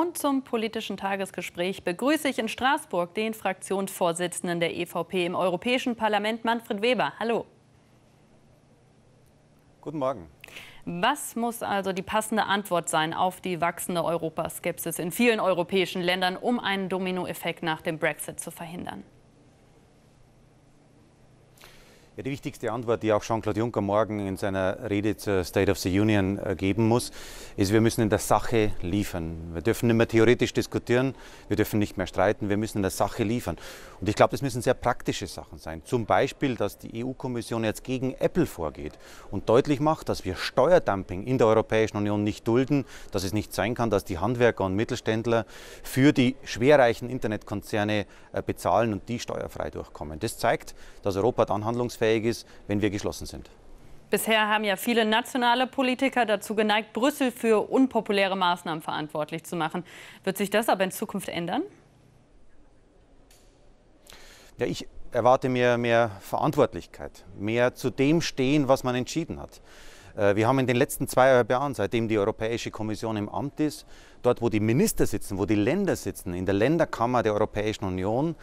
Und zum politischen Tagesgespräch begrüße ich in Straßburg den Fraktionsvorsitzenden der EVP im Europäischen Parlament, Manfred Weber. Hallo. Guten Morgen. Was muss also die passende Antwort sein auf die wachsende Europaskepsis in vielen europäischen Ländern, um einen Dominoeffekt nach dem Brexit zu verhindern? Ja, die wichtigste Antwort, die auch Jean-Claude Juncker morgen in seiner Rede zur State of the Union äh, geben muss, ist, wir müssen in der Sache liefern. Wir dürfen nicht mehr theoretisch diskutieren, wir dürfen nicht mehr streiten, wir müssen in der Sache liefern. Und ich glaube, das müssen sehr praktische Sachen sein. Zum Beispiel, dass die EU-Kommission jetzt gegen Apple vorgeht und deutlich macht, dass wir Steuerdumping in der Europäischen Union nicht dulden, dass es nicht sein kann, dass die Handwerker und Mittelständler für die schwerreichen Internetkonzerne äh, bezahlen und die steuerfrei durchkommen. Das zeigt, dass Europa dann handlungsfähig handlungsfähig ist, wenn wir geschlossen sind. Bisher haben ja viele nationale Politiker dazu geneigt, Brüssel für unpopuläre Maßnahmen verantwortlich zu machen. Wird sich das aber in Zukunft ändern? Ja, ich erwarte mir mehr Verantwortlichkeit, mehr zu dem stehen, was man entschieden hat. Äh, wir haben in den letzten zwei Jahren, seitdem die Europäische Kommission im Amt ist, dort wo die Minister sitzen, wo die Länder sitzen, in der Länderkammer der Europäischen Union,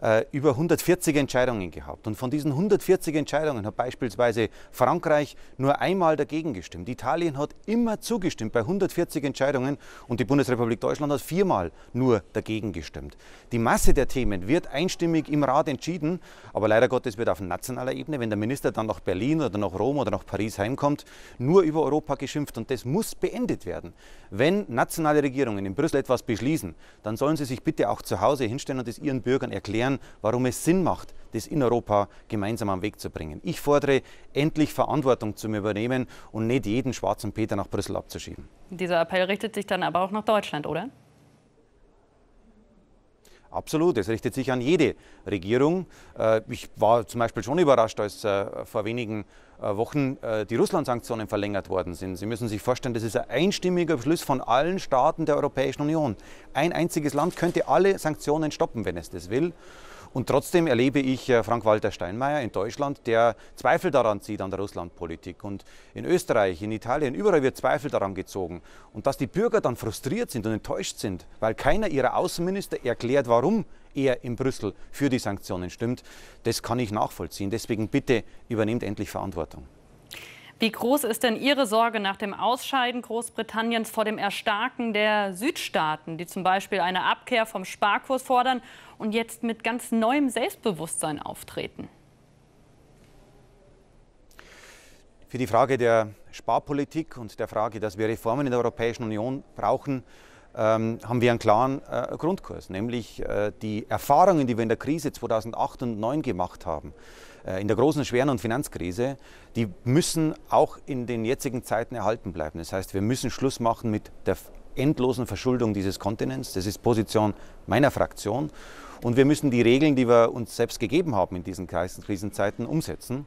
äh, über 140 Entscheidungen gehabt. Und von diesen 140 Entscheidungen hat beispielsweise Frankreich nur einmal dagegen gestimmt. Italien hat immer zugestimmt bei 140 Entscheidungen und die Bundesrepublik Deutschland hat viermal nur dagegen gestimmt. Die Masse der Themen wird einstimmig im Rat entschieden, aber leider Gottes wird auf nationaler Ebene, wenn der Minister dann nach Berlin oder nach Rom oder nach Paris heimkommt, nur über Europa geschimpft und das muss beendet werden. Wenn nationale Regierungen in Brüssel etwas beschließen, dann sollen sie sich bitte auch zu Hause hinstellen und es ihren Bürgern erklären, warum es Sinn macht, das in Europa gemeinsam am Weg zu bringen. Ich fordere, endlich Verantwortung zu übernehmen und nicht jeden schwarzen Peter nach Brüssel abzuschieben. Dieser Appell richtet sich dann aber auch nach Deutschland, oder? Absolut, es richtet sich an jede Regierung. Äh, ich war zum Beispiel schon überrascht, als äh, vor wenigen äh, Wochen die Russland-Sanktionen verlängert worden sind. Sie müssen sich vorstellen, das ist ein einstimmiger Beschluss von allen Staaten der Europäischen Union. Ein einziges Land könnte alle Sanktionen stoppen, wenn es das will. Und trotzdem erlebe ich äh, Frank-Walter Steinmeier in Deutschland, der Zweifel daran zieht an der Russlandpolitik. Und in Österreich, in Italien, überall wird Zweifel daran gezogen. Und dass die Bürger dann frustriert sind und enttäuscht sind, weil keiner ihrer Außenminister erklärt, warum er in Brüssel für die Sanktionen stimmt, das kann ich nachvollziehen. Deswegen bitte übernehmt endlich Verantwortung. Wie groß ist denn Ihre Sorge nach dem Ausscheiden Großbritanniens vor dem Erstarken der Südstaaten, die zum Beispiel eine Abkehr vom Sparkurs fordern und jetzt mit ganz neuem Selbstbewusstsein auftreten? Für die Frage der Sparpolitik und der Frage, dass wir Reformen in der Europäischen Union brauchen, ähm, haben wir einen klaren äh, Grundkurs, nämlich äh, die Erfahrungen, die wir in der Krise 2008 und 2009 gemacht haben, äh, in der großen, schweren und Finanzkrise, die müssen auch in den jetzigen Zeiten erhalten bleiben. Das heißt, wir müssen Schluss machen mit der endlosen Verschuldung dieses Kontinents. Das ist Position meiner Fraktion. Und wir müssen die Regeln, die wir uns selbst gegeben haben in diesen Krisenzeiten, umsetzen.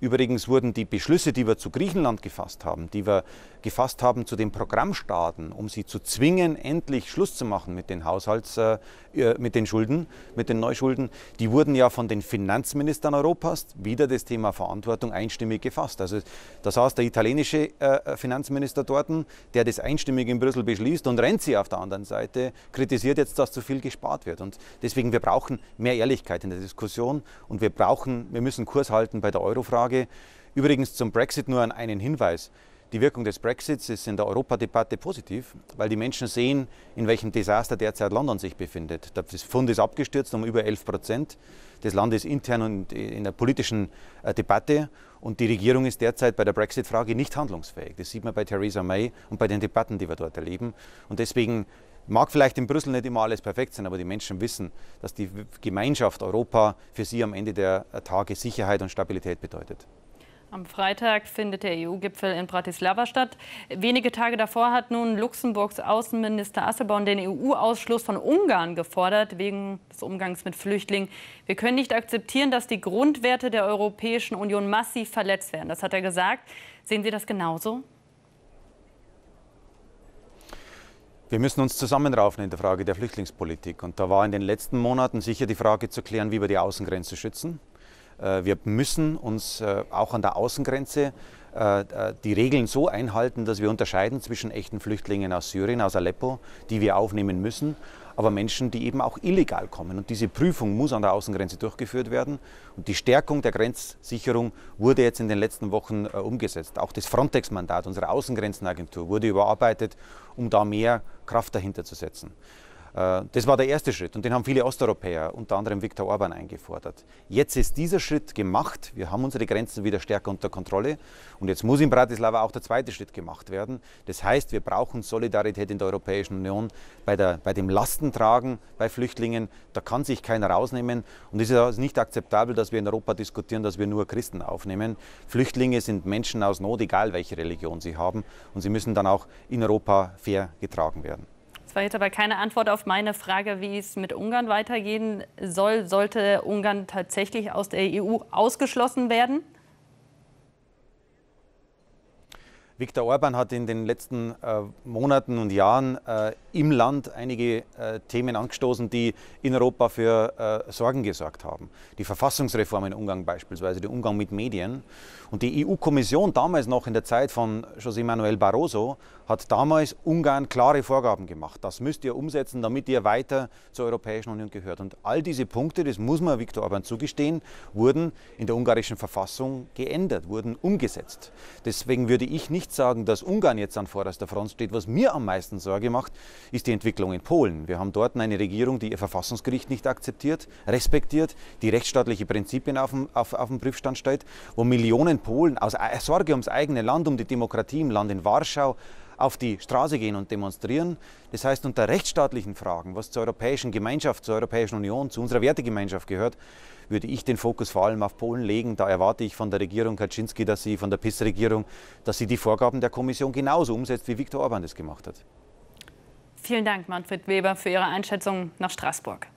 Übrigens wurden die Beschlüsse, die wir zu Griechenland gefasst haben, die wir gefasst haben zu den Programmstaaten, um sie zu zwingen, endlich Schluss zu machen mit den Haushalts, äh, äh mit den Schulden, mit den Neuschulden, die wurden ja von den Finanzministern Europas, wieder das Thema Verantwortung, einstimmig gefasst. Also das saß der italienische äh, äh, Finanzminister dort, der das einstimmig in Brüssel beschließt und Renzi auf der anderen Seite kritisiert jetzt, dass zu viel gespart wird. Und deswegen, wir brauchen mehr Ehrlichkeit in der Diskussion und wir brauchen, wir müssen Kurs halten bei der Eurofrage. Frage. Übrigens zum Brexit nur an einen Hinweis. Die Wirkung des Brexits ist in der Europadebatte positiv, weil die Menschen sehen, in welchem Desaster derzeit London sich befindet. Das Fund ist abgestürzt um über 11 Prozent. Das Land ist intern und in der politischen äh, Debatte und die Regierung ist derzeit bei der Brexit-Frage nicht handlungsfähig. Das sieht man bei Theresa May und bei den Debatten, die wir dort erleben. Und deswegen Mag vielleicht in Brüssel nicht immer alles perfekt sein, aber die Menschen wissen, dass die Gemeinschaft Europa für sie am Ende der Tage Sicherheit und Stabilität bedeutet. Am Freitag findet der EU-Gipfel in Bratislava statt. Wenige Tage davor hat nun Luxemburgs Außenminister Asselborn den EU-Ausschluss von Ungarn gefordert wegen des Umgangs mit Flüchtlingen. Wir können nicht akzeptieren, dass die Grundwerte der Europäischen Union massiv verletzt werden. Das hat er gesagt. Sehen Sie das genauso? Wir müssen uns zusammenraufen in der Frage der Flüchtlingspolitik. Und da war in den letzten Monaten sicher die Frage zu klären, wie wir die Außengrenze schützen. Äh, wir müssen uns äh, auch an der Außengrenze äh, die Regeln so einhalten, dass wir unterscheiden zwischen echten Flüchtlingen aus Syrien, aus Aleppo, die wir aufnehmen müssen, aber Menschen, die eben auch illegal kommen. Und diese Prüfung muss an der Außengrenze durchgeführt werden. Und die Stärkung der Grenzsicherung wurde jetzt in den letzten Wochen äh, umgesetzt. Auch das Frontex-Mandat unserer Außengrenzenagentur wurde überarbeitet, um da mehr Kraft dahinter zu setzen. Äh, das war der erste Schritt und den haben viele Osteuropäer, unter anderem Viktor Orban, eingefordert. Jetzt ist dieser Schritt gemacht. Wir haben unsere Grenzen wieder stärker unter Kontrolle und jetzt muss in Bratislava auch der zweite Schritt gemacht werden. Das heißt, wir brauchen Solidarität in der Europäischen Union bei, der, bei dem Lastentragen bei Flüchtlingen. Da kann sich keiner rausnehmen und es ist nicht akzeptabel, dass wir in Europa diskutieren, dass wir nur Christen aufnehmen. Flüchtlinge sind Menschen aus Not, egal welche Religion sie haben und sie müssen dann auch in Europa fair getragen werden. Es war jetzt aber keine Antwort auf meine Frage, wie es mit Ungarn weitergehen soll. Sollte Ungarn tatsächlich aus der EU ausgeschlossen werden? Viktor Orban hat in den letzten äh, Monaten und Jahren äh, im Land einige äh, Themen angestoßen, die in Europa für äh, Sorgen gesorgt haben. Die Verfassungsreform in Ungarn beispielsweise, der Umgang mit Medien. Und die EU-Kommission damals noch in der Zeit von José Manuel Barroso hat damals Ungarn klare Vorgaben gemacht. Das müsst ihr umsetzen, damit ihr weiter zur Europäischen Union gehört. Und all diese Punkte, das muss man Viktor Orban zugestehen, wurden in der ungarischen Verfassung geändert, wurden umgesetzt. Deswegen würde ich nicht nicht sagen, dass Ungarn jetzt an vorderster Front steht. Was mir am meisten Sorge macht, ist die Entwicklung in Polen. Wir haben dort eine Regierung, die ihr Verfassungsgericht nicht akzeptiert, respektiert, die rechtsstaatliche Prinzipien auf dem, auf, auf dem Prüfstand stellt, wo Millionen Polen aus Sorge ums eigene Land, um die Demokratie im Land in Warschau auf die Straße gehen und demonstrieren. Das heißt, unter rechtsstaatlichen Fragen, was zur europäischen Gemeinschaft, zur Europäischen Union, zu unserer Wertegemeinschaft gehört, würde ich den Fokus vor allem auf Polen legen. Da erwarte ich von der Regierung Kaczynski, dass sie von der PIS-Regierung, dass sie die Vorgaben der Kommission genauso umsetzt, wie Viktor Orban das gemacht hat. Vielen Dank, Manfred Weber, für Ihre Einschätzung nach Straßburg.